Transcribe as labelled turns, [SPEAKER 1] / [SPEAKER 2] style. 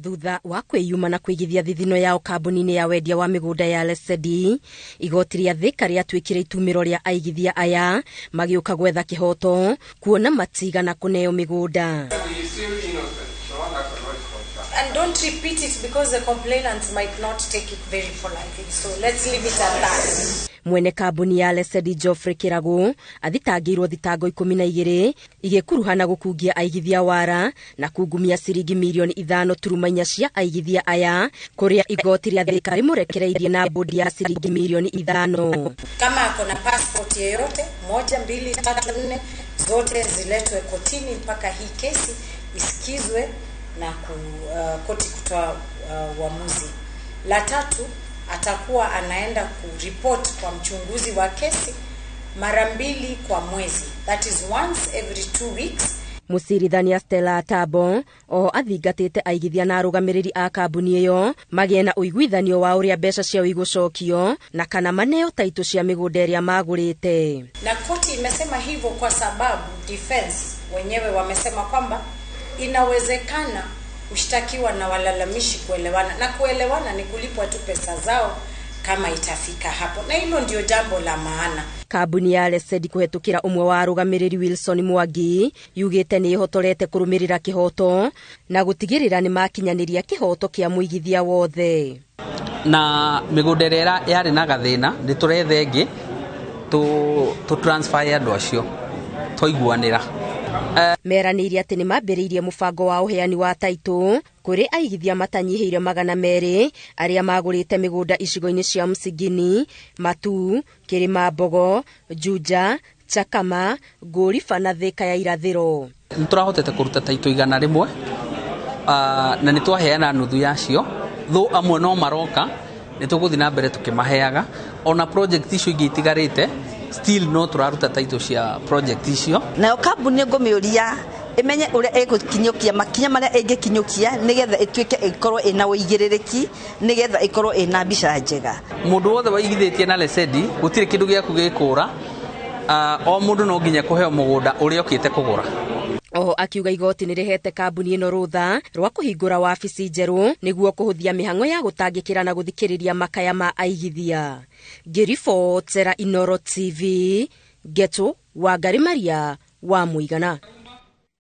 [SPEAKER 1] thutha wa kwĩyuma na kũigithia thithino yao kambuni-inĩ ya wendia wa mĩgũnda ya lesedi igoti rĩa thĩka rĩatuĩkire itumĩro rĩa aigithia aya magĩũka gwetha kĩhoto kuona matigana kũneo mĩgũnda
[SPEAKER 2] don't repeat it because the complainants might not take it very politely. So let's leave it at
[SPEAKER 1] that. mwene kambuni ya lesedi joffrey kĩragũ athitangĩirwo thitango ikũmi na igĩrĩ igĩkuruhana gũkungia aigithia wara na kungumia ciringi mirioni ithano turumainya cia aigithia aya kũrĩa igoti rĩa thirikari mũrekereirie na mbũndi ya ciringi mirioni ithano
[SPEAKER 2] kama ako na passport yeyote moja mbili tatu nne zote ziletwe kotini mpaka hii kesi isikizwe na ku, uh, koti kutoa uh, uamuzi. La tatu, atakuwa anaenda kuripoti kwa mchunguzi wa kesi mara mbili kwa mwezi, that is once every two weeks
[SPEAKER 1] mucirithania Stella tabo o athingatĩte aigithia na arũgamĩrĩri a kambuni ĩyo magĩe na ũiguithanio wa ũrĩa mbeca ciao igũcokio na kana maneo taitũ cia mĩgũnda ĩrĩa magũrĩte
[SPEAKER 2] na koti imesema hivyo kwa sababu defense wenyewe wamesema kwamba inawezekana mshtakiwa na walalamishi kuelewana, na kuelewana ni kulipwa tu pesa zao kama itafika hapo, na hilo ndio jambo la maana.
[SPEAKER 1] kambuni ya lesedi kuhetukira umwe wa arugamiriri Wilson Mwangi yugite ni ihotorete kurumirira kihoto na gutigirira ni makinyaniria kihoto kia muigithia wothe
[SPEAKER 3] na migunda yari na gathina ni turethe ngi tu transfer andu acio twaiguanira
[SPEAKER 1] meranĩire atĩ nĩ mambĩrĩirie mũbango wa ũheani wa taitũ kũrĩ aigithia matanyiheire magana merĩ arĩa magũrĩte mĩgũnda icigo-inĩ cia Msigini, Matu, Kĩrĩma Mbogo, Juja, Chakama, Ngũriba na Thĩka ya irathĩro.
[SPEAKER 3] Nĩ tũrahotete kũruta taitũ igana rĩmwe na nĩ twaheana nuthu yacio thũ amwe no maroka nĩ tũgũthiĩ na mbere tũkĩmaheaga ona project icio ingĩ itigarĩte still no turaruta title cia project icio nayo
[SPEAKER 1] kambuni ngũmĩũria imenye uria igukinyukia makinya maria ingikinyukia nigetha ituike ikorwo ina uigirĩrĩki nigetha ikorwo ina mbica njega
[SPEAKER 3] mundu wothe waigithĩtie na lesedi gutire kindu giaku uh, ah, o mundu no nginya kuheo mugunda uria okite kugura
[SPEAKER 1] oho akiuga igoti nĩ rĩhete kambuni ĩno rũtha rwa kũhingũra wabici njerũ nĩguo kũhũthia mĩhang'o ya gũtangĩkĩra na gũthikĩrĩria makaya ma aigithia ngĩribotera inoro tv wa wangari maria wa mũigana